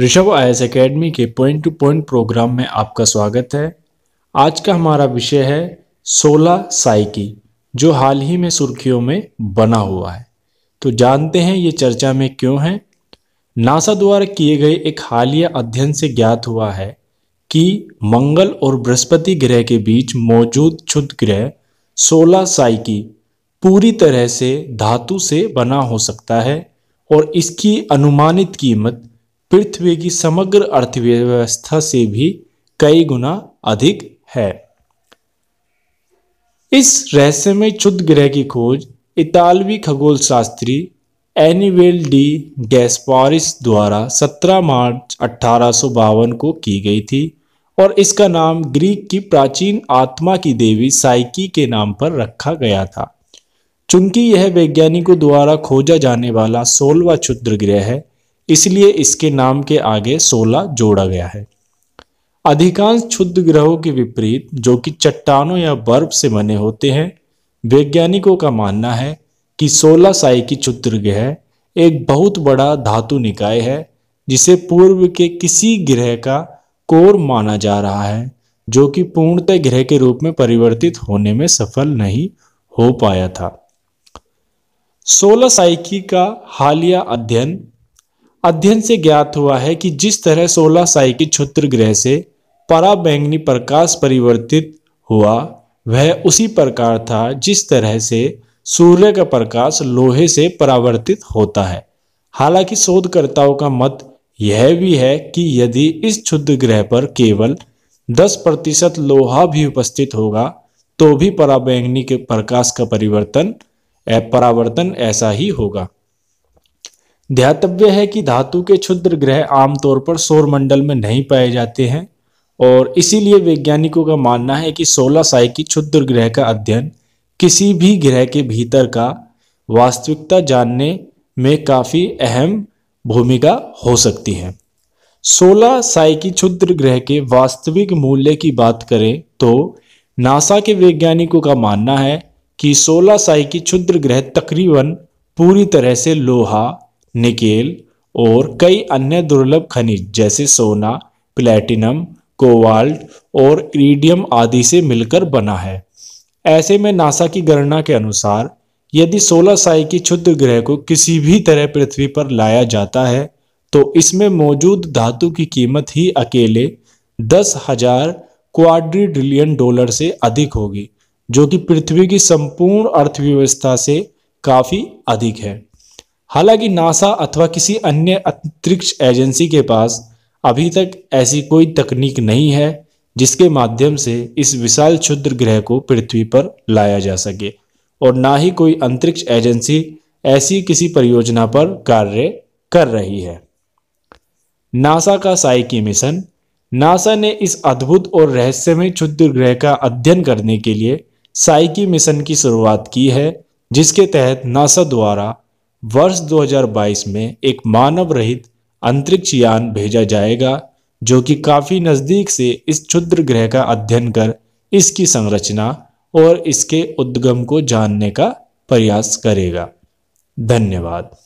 Rishabh I S academy के point to point programme में आपका स्वागत है आज का हमारा विषय है सोला साइकी जो हाल ही में सुर्खियों में बना हुआ है तो जानते हैं ये चर्चा में क्यों है नासा द्वारा किए गए एक हालिया अध्ययन से ज्ञात हुआ है कि मंगल और बृहस्पति ग्रह के बीच मौजूद क्षुद्ध ग्रह सोला साइकी पूरी तरह से धातु से बना हो सकता है और इसकी अनुमानित कीमत पृथ्वी की समग्र अर्थव्यवस्था से भी कई गुना अधिक है इस रहस्यमय क्षुद्ध ग्रह की खोज इतालवी खगोल शास्त्री एनिवेल डी गैसपारिस द्वारा 17 मार्च अठारह को की गई थी और इसका नाम ग्रीक की प्राचीन आत्मा की देवी साइकी के नाम पर रखा गया था चूंकि यह वैज्ञानिकों द्वारा खोजा जाने वाला सोलवा क्षुद्र ग्रह है इसलिए इसके नाम के आगे सोलह जोड़ा गया है अधिकांश क्षुद्र ग्रहों के विपरीत जो कि चट्टानों या बर्फ से बने होते हैं वैज्ञानिकों का मानना है कि सोलह साई की क्षुद्र ग्रह एक बहुत बड़ा धातु निकाय है जिसे पूर्व के किसी ग्रह का कोर माना जा रहा है जो कि पूर्णतः ग्रह के रूप में परिवर्तित होने में सफल नहीं हो पाया था सोलह साइकी का हालिया अध्ययन अध्ययन से ज्ञात हुआ है कि जिस तरह सोलह साई के क्षुत्र ग्रह से पराबैंगनी प्रकाश परिवर्तित हुआ वह उसी प्रकार था जिस तरह से सूर्य का प्रकाश लोहे से परावर्तित होता है हालांकि शोधकर्ताओं का मत यह भी है कि यदि इस क्षुद्र ग्रह पर केवल 10 प्रतिशत लोहा भी उपस्थित होगा तो भी पराबैंगनी के प्रकाश का परिवर्तन परावर्तन ऐसा ही होगा ध्यातव्य है कि धातु के क्षुद्र ग्रह आमतौर पर सौरमंडल में नहीं पाए जाते हैं और इसीलिए वैज्ञानिकों का मानना है कि सोलह साई की क्षुद्र ग्रह का अध्ययन किसी भी ग्रह के भीतर का वास्तविकता जानने में काफ़ी अहम भूमिका हो सकती है सोलह साई की क्षुद्र ग्रह के वास्तविक मूल्य की बात करें तो नासा के वैज्ञानिकों का मानना है कि सोलह साई की क्षुद्र ग्रह तकरीबन पूरी तरह से लोहा निकेल और कई अन्य दुर्लभ खनिज जैसे सोना प्लेटिनम कोवाल्ट और इरिडियम आदि से मिलकर बना है ऐसे में नासा की गणना के अनुसार यदि सोलह साई की क्षुद्र ग्रह को किसी भी तरह पृथ्वी पर लाया जाता है तो इसमें मौजूद धातु की कीमत ही अकेले दस हजार क्वाड्रिलियन डॉलर से अधिक होगी जो कि पृथ्वी की संपूर्ण अर्थव्यवस्था से काफ़ी अधिक है हालांकि नासा अथवा किसी अन्य अंतरिक्ष एजेंसी के पास अभी तक ऐसी कोई तकनीक नहीं है जिसके माध्यम से इस विशाल क्षुद्र ग्रह को पृथ्वी पर लाया जा सके और ना ही कोई अंतरिक्ष एजेंसी ऐसी किसी परियोजना पर कार्य कर रही है नासा का साइकी मिशन नासा ने इस अद्भुत और रहस्यमय क्षुद्र ग्रह का अध्ययन करने के लिए साइकी मिशन की शुरुआत की है जिसके तहत नासा द्वारा वर्ष 2022 में एक मानव रहित अंतरिक्ष यान भेजा जाएगा जो कि काफ़ी नज़दीक से इस क्षुद्र ग्रह का अध्ययन कर इसकी संरचना और इसके उद्गम को जानने का प्रयास करेगा धन्यवाद